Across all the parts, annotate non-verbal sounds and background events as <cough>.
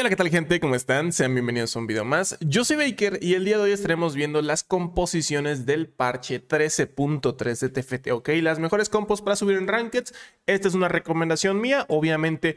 hola, ¿qué tal gente? ¿Cómo están? Sean bienvenidos a un video más. Yo soy Baker y el día de hoy estaremos viendo las composiciones del parche 13.3 de TFT, ¿ok? Las mejores compos para subir en rankings. Esta es una recomendación mía, obviamente...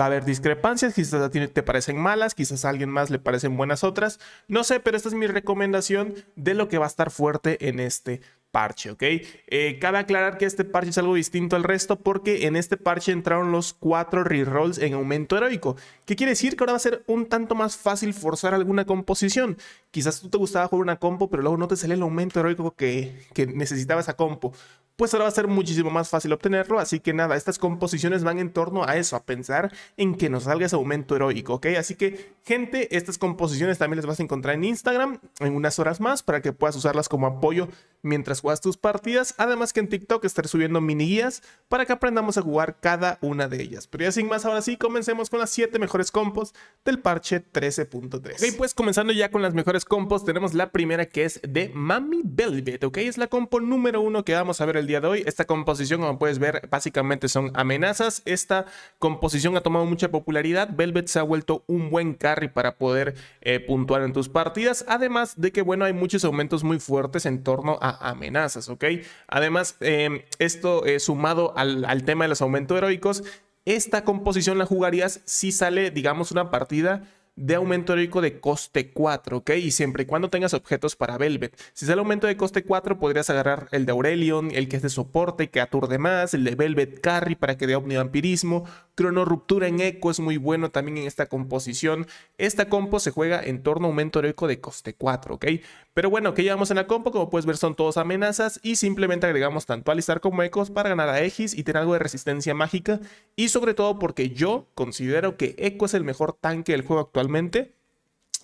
Va a haber discrepancias, quizás te parecen malas, quizás a alguien más le parecen buenas otras, no sé, pero esta es mi recomendación de lo que va a estar fuerte en este parche, ¿ok? Eh, cabe aclarar que este parche es algo distinto al resto porque en este parche entraron los cuatro rerolls en aumento heroico. ¿Qué quiere decir? Que ahora va a ser un tanto más fácil forzar alguna composición. Quizás tú te gustaba jugar una compo, pero luego no te salía el aumento heroico que, que necesitaba esa compo pues ahora va a ser muchísimo más fácil obtenerlo. Así que nada, estas composiciones van en torno a eso, a pensar en que nos salga ese aumento heroico, ¿ok? Así que, gente, estas composiciones también las vas a encontrar en Instagram en unas horas más para que puedas usarlas como apoyo mientras juegas tus partidas. Además que en TikTok estaré subiendo mini guías para que aprendamos a jugar cada una de ellas. Pero ya sin más, ahora sí, comencemos con las 7 mejores compos del parche 13.3. Ok, pues comenzando ya con las mejores compos, tenemos la primera que es de Mami Velvet, ¿ok? Es la compo número uno que vamos a ver el día de hoy. Esta composición, como puedes ver, básicamente son amenazas. Esta composición ha tomado mucha popularidad. Velvet se ha vuelto un buen carry para poder eh, puntuar en tus partidas. Además de que, bueno, hay muchos aumentos muy fuertes en torno a amenazas, ¿ok? Además, em, esto eh, sumado al, al tema de los aumentos heroicos, esta composición la jugarías si sale, digamos, una partida de aumento heroico de coste 4, ¿ok? Y siempre y cuando tengas objetos para Velvet. Si sale aumento de coste 4, podrías agarrar el de Aurelion, el que es de soporte, que aturde más, el de Velvet Carry para que dé omnivampirismo. Crono Ruptura en Eco es muy bueno también en esta composición. Esta compo se juega en torno a aumento heroico de coste 4, ¿ok? Pero bueno, que llevamos en la compo? Como puedes ver, son todos amenazas y simplemente agregamos tanto Alistar como Echo para ganar a Aegis y tener algo de resistencia mágica. Y sobre todo porque yo considero que Eco es el mejor tanque del juego actual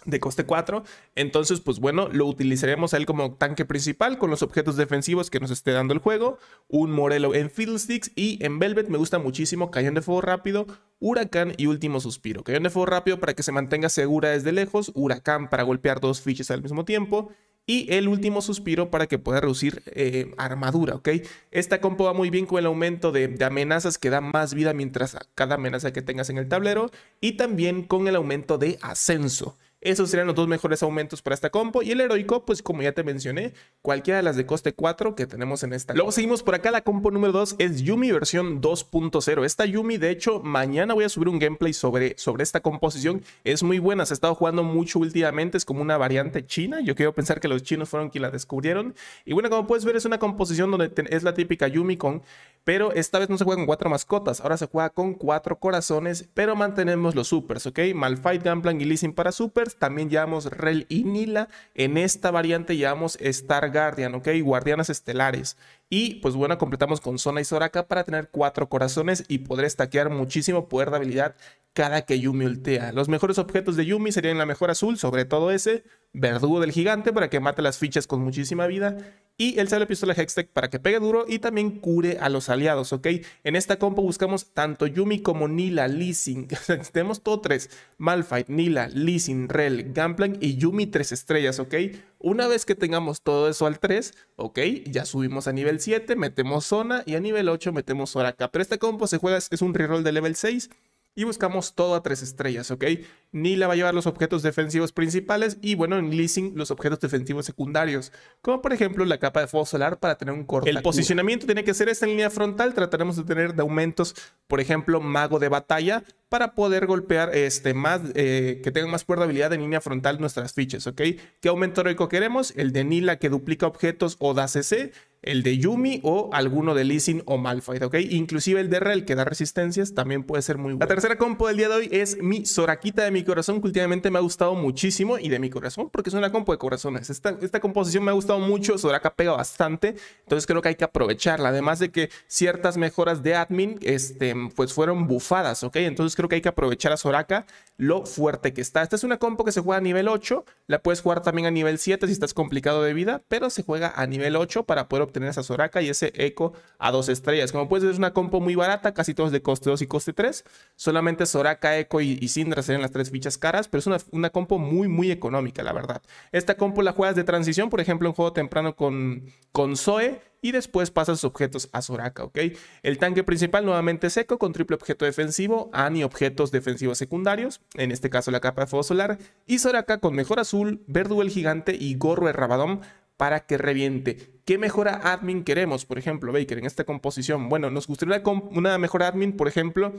de coste 4. Entonces, pues bueno, lo utilizaremos a él como tanque principal con los objetos defensivos que nos esté dando el juego. Un Morelo en Fiddlesticks y en Velvet me gusta muchísimo Cañón de Fuego Rápido, Huracán y Último Suspiro. Cañón de Fuego Rápido para que se mantenga segura desde lejos, Huracán para golpear dos fichas al mismo tiempo y el último suspiro para que pueda reducir eh, armadura, ¿ok? Esta compo va muy bien con el aumento de, amenazas que da más vida mientras cada amenaza que tengas en el tablero. Y también con el aumento de ascenso. Esos serían los dos mejores aumentos para esta compo. Y el heroico, pues como ya te mencioné, cualquiera de las de coste 4 que tenemos en esta. Luego seguimos por acá. La compo número 2 es Yumi versión 2.0. Esta Yumi, de hecho, mañana voy a subir un gameplay sobre, sobre esta composición. Es muy buena, se ha estado jugando mucho últimamente. Es como una variante china. Yo quiero pensar que los chinos fueron quienes la descubrieron. Y bueno, como puedes ver, es una composición donde es la típica Yumi con... Pero esta vez no se juega con cuatro mascotas, ahora se juega con cuatro corazones, pero mantenemos los supers, ¿ok? Malfight, Gunplank y Leasing para supers también llevamos Rel y Nila. En esta variante llevamos Star Guardian, ¿ok? Guardianas Estelares. Y pues bueno, completamos con Zona y Soraka para tener cuatro corazones y poder estaquear muchísimo poder de habilidad cada que Yumi ultea. Los mejores objetos de Yumi serían la mejor azul, sobre todo ese, verdugo del gigante para que mate las fichas con muchísima vida y el sale pistola Hextech para que pegue duro y también cure a los aliados, ¿ok? En esta compo buscamos tanto Yumi como Nila, Leasing, <laughs> tenemos todo tres, Malfight, Nila, Leasing, Rel, Gangplank y Yumi tres estrellas, ¿ok? Una vez que tengamos todo eso al 3, ok, ya subimos a nivel 7, metemos zona y a nivel 8 metemos Soraka. Pero esta compo se juega, es un reroll de level 6 y buscamos todo a tres estrellas, ok. Nila va a llevar los objetos defensivos principales y bueno, en leasing los objetos defensivos secundarios, como por ejemplo la capa de fuego solar para tener un corte. El posicionamiento tiene que ser esta en línea frontal, trataremos de tener de aumentos, por ejemplo, mago de batalla para poder golpear este, más, eh, que tenga más habilidad en línea frontal nuestras fichas, ¿ok? ¿Qué aumento heroico queremos? El de Nila que duplica objetos o da CC, el de Yumi o alguno de Leasing o Malphite, ¿ok? Inclusive el de Rel que da resistencias también puede ser muy bueno. La tercera compo del día de hoy es mi Soraquita de mi mi corazón que últimamente me ha gustado muchísimo y de mi corazón porque es una compo de corazones. Esta, composición me ha gustado mucho, Soraka pega bastante, entonces creo que hay que aprovecharla. Además de que ciertas mejoras de admin este, pues fueron bufadas, ¿ok? Entonces creo que hay que aprovechar a Soraka lo fuerte que está. Esta es una compo que se juega a nivel 8, la puedes jugar también a nivel 7 si estás complicado de vida, pero se juega a nivel 8 para poder obtener esa Soraka y ese eco a dos estrellas. Como puedes ver es una compo muy barata, casi todos de coste 2 y coste 3, solamente Soraka, Echo y, y Sindra serían las tres caras, pero es una, compo muy, muy económica, la verdad. Esta compo la juegas de transición, por ejemplo, en juego temprano con, con Zoe, y después Pasas sus objetos a Soraka, ¿ok? El tanque principal nuevamente seco con triple objeto defensivo, Annie, objetos defensivos secundarios, en este caso la capa de fuego solar, y Soraka con mejor azul, el gigante y gorro de Rabadón para que reviente. ¿Qué mejora admin queremos? Por ejemplo, Baker, en esta composición. Bueno, nos gustaría una mejor admin, por ejemplo,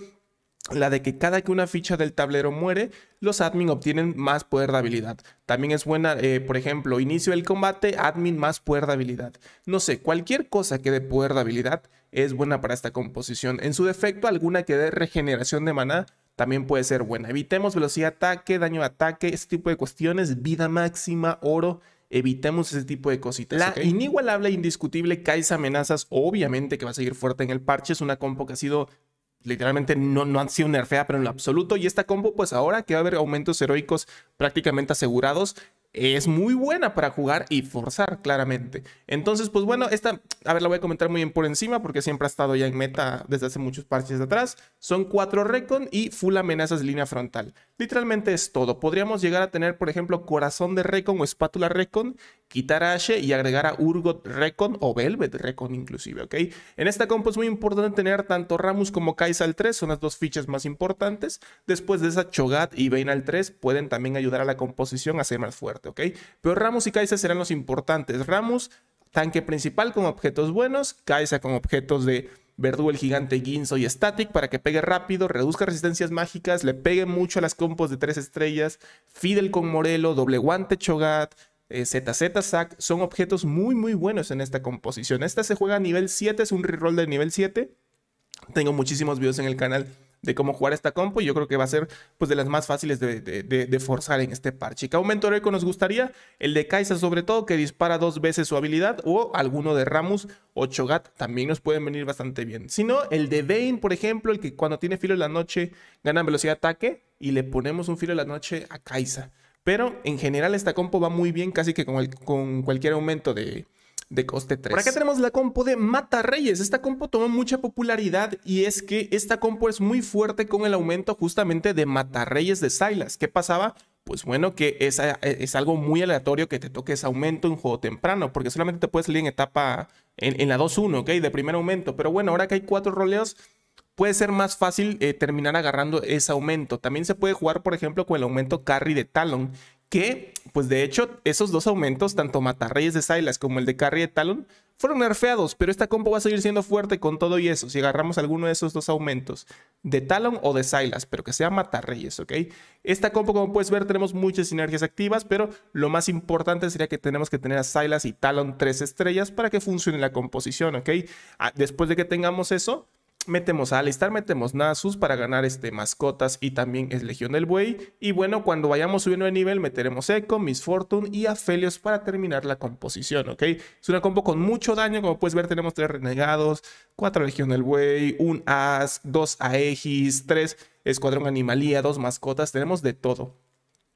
la de que cada que una ficha del tablero muere, los admin obtienen más poder de habilidad. También es buena, eh, por ejemplo, inicio del combate, admin más poder de habilidad. No sé, cualquier cosa que dé poder de habilidad es buena para esta composición. En su defecto, alguna que dé regeneración de maná también puede ser buena. Evitemos velocidad de ataque, daño de ataque, ese tipo de cuestiones, vida máxima, oro, evitemos ese tipo de cositas. La inigualable e indiscutible Kaisa Amenazas, obviamente que va a seguir fuerte en el parche, es una compo que ha sido literalmente no, no han sido nerfeadas, pero en lo absoluto. Y esta combo, pues ahora que va a haber aumentos heroicos prácticamente asegurados, es muy buena para jugar y forzar, claramente. Entonces, pues bueno, esta, a ver, la voy a comentar muy bien por encima porque siempre ha estado ya en meta desde hace muchos parches de atrás. Son cuatro Recon y full amenazas de línea frontal. Literalmente es todo. Podríamos llegar a tener, por ejemplo, corazón de Recon o espátula Recon, quitar a Ashe y agregar a Urgot Recon o Velvet Recon inclusive, ¿ok? En esta compo es muy importante tener tanto Ramus como Kai'Sa al 3, son las dos fichas más importantes. Después de esa, Chogat y Vayne al 3 pueden también ayudar a la composición a ser más fuerte. ¿ok? Pero Ramos y Kaisa serán los importantes. Ramos, tanque principal con objetos buenos, Kaisa con objetos de Verdugo el gigante Ginzo y Static para que pegue rápido, reduzca resistencias mágicas, le pegue mucho a las compos de tres estrellas, Fidel con Morelo, doble guante Chogat, ZZ eh, Sac, son objetos muy muy buenos en esta composición. Esta se juega a nivel 7, es un reroll de nivel 7. Tengo muchísimos videos en el canal de cómo jugar esta compo. Y yo creo que va a ser pues de las más fáciles de, forzar en este parche. ¿Qué aumento heroico nos gustaría? El de Kaisa sobre todo, que dispara dos veces su habilidad. O alguno de ramos o Chogat también nos pueden venir bastante bien. Si no, el de Vayne, por ejemplo, el que cuando tiene filo en la noche gana velocidad de ataque. Y le ponemos un filo en la noche a Kaisa. Pero en general esta compo va muy bien, casi que con cualquier aumento de, de coste 3. Por acá tenemos la compo de Mata Reyes. Esta compo tomó mucha popularidad y es que esta compo es muy fuerte con el aumento justamente de Mata Reyes de Silas. ¿Qué pasaba? Pues bueno, que eh, es, algo muy aleatorio que te toque ese aumento en juego temprano, porque solamente te puedes salir en etapa, en, la 2-1, ¿ok? De primer aumento. Pero bueno, ahora que hay cuatro roleos, puede ser más fácil eh, terminar agarrando ese aumento. También se puede jugar, por ejemplo, con el aumento carry de Talon, que, pues de hecho, esos dos aumentos, tanto Matarreyes de Silas como el de Carrie de Talon, fueron nerfeados, pero esta compo va a seguir siendo fuerte con todo y eso. Si agarramos alguno de esos dos aumentos, de Talon o de Silas, pero que sea Matarreyes, ¿ok? Esta compo, como puedes ver, tenemos muchas sinergias activas, pero lo más importante sería que tenemos que tener a Silas y Talon tres estrellas para que funcione la composición, ¿ok? Ah, después de que tengamos eso, metemos a alistar, metemos Nasus para ganar este, mascotas y también es Legión del Buey. Y bueno, cuando vayamos subiendo de nivel, meteremos Echo, Miss Fortune y Aphelios para terminar la composición, ¿ok? Es una combo con mucho daño, como puedes ver tenemos tres Renegados, cuatro Legión del Buey, un As, dos Aegis, tres Escuadrón Animalía, dos Mascotas, tenemos de todo.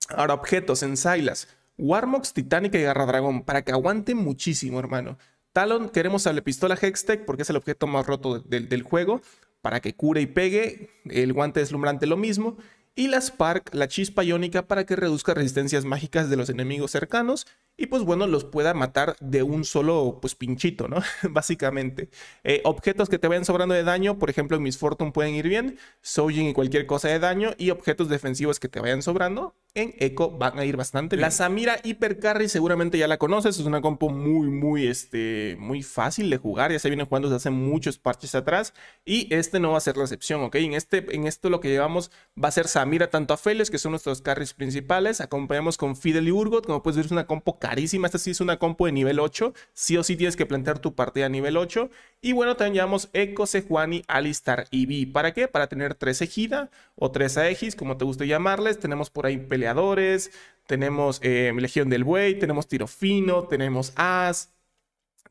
Ahora objetos en Silas. Warmox, Titanic y Garra Dragón, para que aguante muchísimo, hermano. Talon queremos a la pistola Hextech porque es el objeto más roto del juego para que cure y pegue, el guante deslumbrante lo mismo, y la Spark, la chispa iónica para que reduzca resistencias mágicas de los enemigos cercanos y pues bueno, los pueda matar de un solo pues pinchito, ¿no? <laughs> Básicamente. Eh, objetos que te vayan sobrando de daño, por ejemplo, en mis Fortune pueden ir bien, Soujin y cualquier cosa de daño, y objetos defensivos que te vayan sobrando, en Echo van a ir bastante bien. La Samira Carry seguramente ya la conoces, es una compo muy, muy, este, muy fácil de jugar, ya se viene jugando desde hace muchos parches atrás y este no va a ser la excepción, ¿ok? En, este, en esto lo que llevamos va a ser Samira tanto a Feles, que son nuestros carries principales, acompañamos con Fidel y Urgot, como puedes ver es una compo carísima. Esta sí es una compo de nivel 8. Sí o sí tienes que plantear tu partida a nivel 8. Y bueno, también llevamos Echo, Sejuani, Alistar y Vi. ¿Para qué? Para tener tres Ejida o 3 Aegis, como te guste llamarles. Tenemos por ahí peleadores, tenemos eh, Legión del Buey, tenemos Tiro Fino, tenemos As,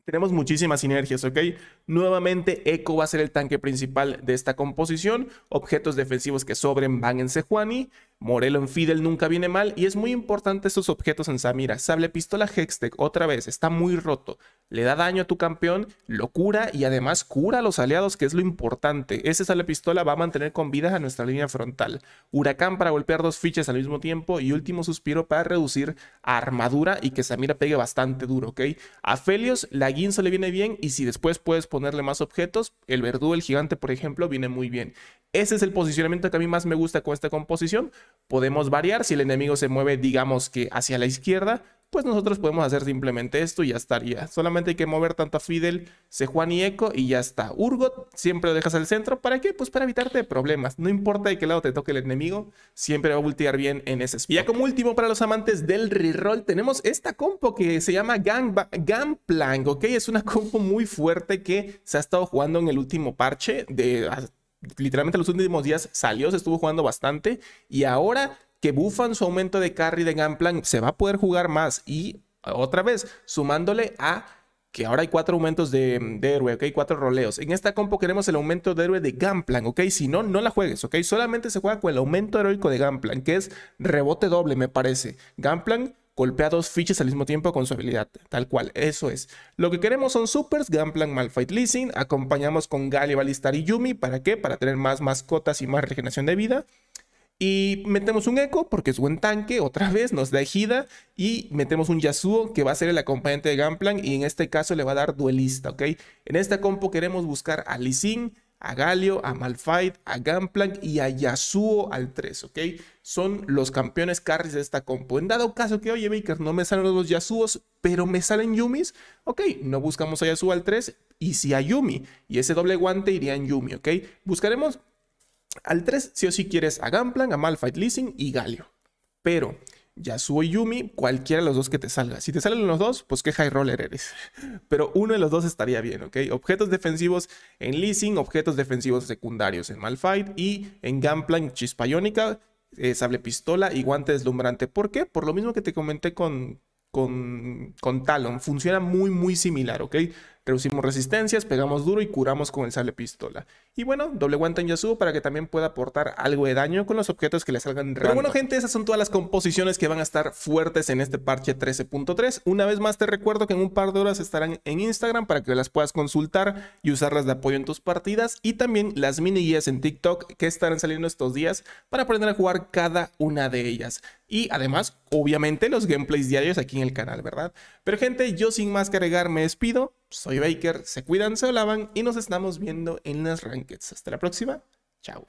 tenemos muchísimas sinergias, ¿ok? Nuevamente, Eco va a ser el tanque principal de esta composición. Objetos defensivos que sobren van en Sejuani. Morelo en Fidel nunca viene mal y es muy importante estos objetos en Samira. Sable Pistola Hextech, otra vez, está muy roto. Le da daño a tu campeón, lo cura y además cura a los aliados, que es lo importante. Ese Sable Pistola va a mantener con vida a nuestra línea frontal. Huracán para golpear dos fichas al mismo tiempo y Último Suspiro para reducir armadura y que Samira pegue bastante duro, ¿ok? A Felios la guinza le viene bien y si después puedes ponerle más objetos, el verdugo, el gigante, por ejemplo, viene muy bien. Ese es el posicionamiento que a mí más me gusta con esta composición podemos variar. Si el enemigo se mueve, digamos que hacia la izquierda, pues nosotros podemos hacer simplemente esto y ya estaría. Solamente hay que mover tanto a Fidel, Sejuan y Eco y ya está. Urgot siempre lo dejas al centro. ¿Para qué? Pues para evitarte problemas. No importa de qué lado te toque el enemigo, siempre va a voltear bien en ese spot. Y ya como último para los amantes del reroll, tenemos esta compo que se llama Gangplank, ¿ok? Es una compo muy fuerte que se ha estado jugando en el último parche de literalmente los últimos días salió, se estuvo jugando bastante y ahora que bufan su aumento de carry de Gamplan, se va a poder jugar más y otra vez sumándole a que ahora hay cuatro aumentos de, de héroe, ok, cuatro roleos. En esta compo queremos el aumento de héroe de Gamplan, ok, si no, no la juegues, ok, solamente se juega con el aumento heroico de Gamplan, que es rebote doble, me parece. Gamplan Golpea dos fichas al mismo tiempo con su habilidad, tal cual, eso es. Lo que queremos son supers, Gunplank, Malphite, Leasing, acompañamos con Gali, Ballistar y Yumi, ¿para qué? Para tener más mascotas y más regeneración de vida. Y metemos un eco porque es buen tanque, otra vez nos da Ejida. Y metemos un Yasuo que va a ser el acompañante de Gunplank y en este caso le va a dar duelista, ¿ok? En esta compo queremos buscar a Lee a Galio, a Malphite, a Gangplank y a Yasuo al 3, ¿ok? Son los campeones carries de esta compo. En dado caso que, oye, Makers, no me salen los Yasuos, pero me salen Yumis, ok, no buscamos a Yasuo al 3 y si a Yumi. Y ese doble guante iría en Yumi, ¿ok? Buscaremos al 3, si o si quieres, a Gangplank, a Malfight Leasing y Galio. Pero Yasuo y Yumi, cualquiera de los dos que te salga. Si te salen los dos, pues qué high roller eres. <laughs> Pero uno de los dos estaría bien, ¿ok? Objetos defensivos en leasing, objetos defensivos secundarios en Malfight y en Gunplank Chispa Iónica, eh, Sable Pistola y Guante Deslumbrante. ¿Por qué? Por lo mismo que te comenté con, con, con Talon. Funciona muy, muy similar, ¿ok? Reducimos resistencias, pegamos duro y curamos con el sable pistola. Y bueno, doble guante en Yasuo para que también pueda aportar algo de daño con los objetos que le salgan Pero bueno gente, esas son todas las composiciones que van a estar fuertes en este parche 13.3. Una vez más te recuerdo que en un par de horas estarán en Instagram para que las puedas consultar y usarlas de apoyo en tus partidas. Y también las mini guías en TikTok que estarán saliendo estos días para aprender a jugar cada una de ellas. Y además, obviamente, los gameplays diarios aquí en el canal, ¿verdad? Pero gente, yo sin más que agregar me despido. Soy Baker, se cuidan, se lavan y nos estamos viendo en las rankings. Hasta la próxima. Chao.